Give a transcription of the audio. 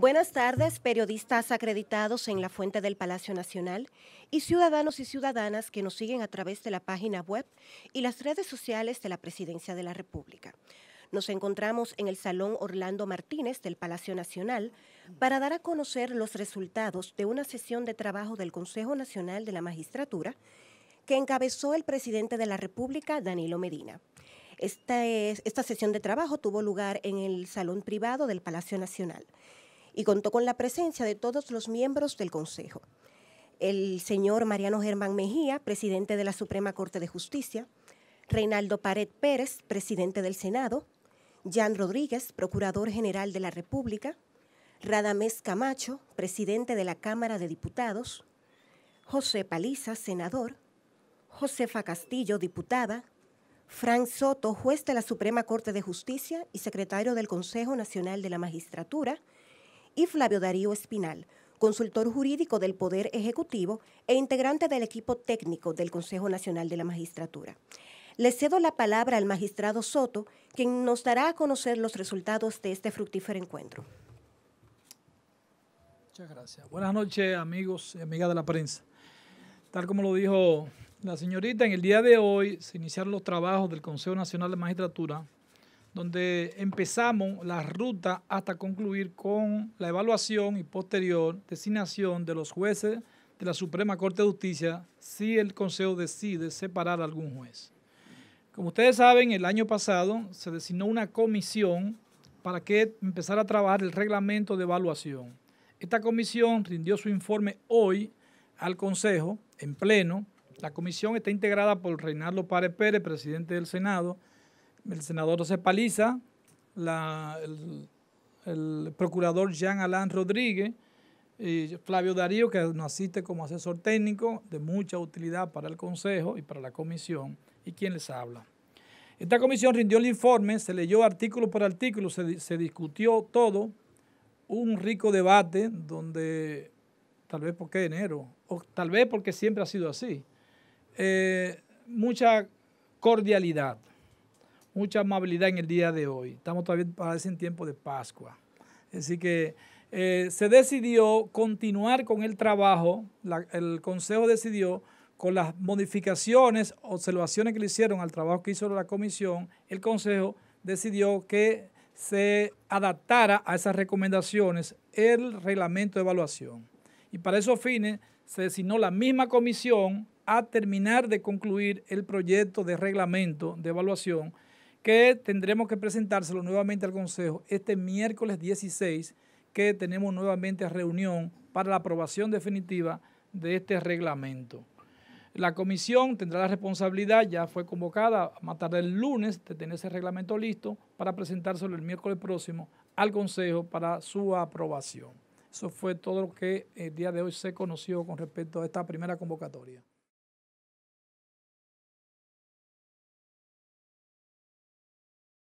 Buenas tardes, periodistas acreditados en la fuente del Palacio Nacional y ciudadanos y ciudadanas que nos siguen a través de la página web y las redes sociales de la Presidencia de la República. Nos encontramos en el Salón Orlando Martínez del Palacio Nacional para dar a conocer los resultados de una sesión de trabajo del Consejo Nacional de la Magistratura que encabezó el presidente de la República, Danilo Medina. Esta, es, esta sesión de trabajo tuvo lugar en el Salón Privado del Palacio Nacional y contó con la presencia de todos los miembros del Consejo. El señor Mariano Germán Mejía, presidente de la Suprema Corte de Justicia, Reinaldo Pared Pérez, presidente del Senado, Jan Rodríguez, procurador general de la República, Radamés Camacho, presidente de la Cámara de Diputados, José Paliza, senador, Josefa Castillo, diputada, Frank Soto, juez de la Suprema Corte de Justicia y secretario del Consejo Nacional de la Magistratura, y Flavio Darío Espinal, consultor jurídico del Poder Ejecutivo e integrante del equipo técnico del Consejo Nacional de la Magistratura. Le cedo la palabra al magistrado Soto, quien nos dará a conocer los resultados de este fructífero encuentro. Muchas gracias. Buenas noches, amigos y amigas de la prensa. Tal como lo dijo la señorita, en el día de hoy se iniciaron los trabajos del Consejo Nacional de Magistratura donde empezamos la ruta hasta concluir con la evaluación y posterior designación de los jueces de la Suprema Corte de Justicia si el Consejo decide separar a algún juez. Como ustedes saben, el año pasado se designó una comisión para que empezara a trabajar el reglamento de evaluación. Esta comisión rindió su informe hoy al Consejo en pleno. La comisión está integrada por Reinaldo Párez Pérez, presidente del Senado, el senador José Paliza, el, procurador Jean Alain Rodríguez y Flavio Darío, que nos asiste como asesor técnico de mucha utilidad para el Consejo y para la Comisión, y quien les habla. Esta comisión rindió el informe, se leyó artículo por artículo, se, discutió todo, un rico debate donde, tal vez porque enero, o tal vez porque siempre ha sido así, eh, mucha cordialidad mucha amabilidad en el día de hoy. Estamos todavía para en tiempo de Pascua. Así que eh, se decidió continuar con el trabajo, el Consejo decidió con las modificaciones, observaciones que le hicieron al trabajo que hizo la comisión, el Consejo decidió que se adaptara a esas recomendaciones el reglamento de evaluación. Y para esos fines se designó la misma comisión a terminar de concluir el proyecto de reglamento de evaluación que tendremos que presentárselo nuevamente al Consejo este miércoles 16, que tenemos nuevamente reunión para la aprobación definitiva de este reglamento. La comisión tendrá la responsabilidad, ya fue convocada a más tarde el lunes, de tener ese reglamento listo para presentárselo el miércoles próximo al Consejo para su aprobación. Eso fue todo lo que eh, el día de hoy se conoció con respecto a esta primera convocatoria.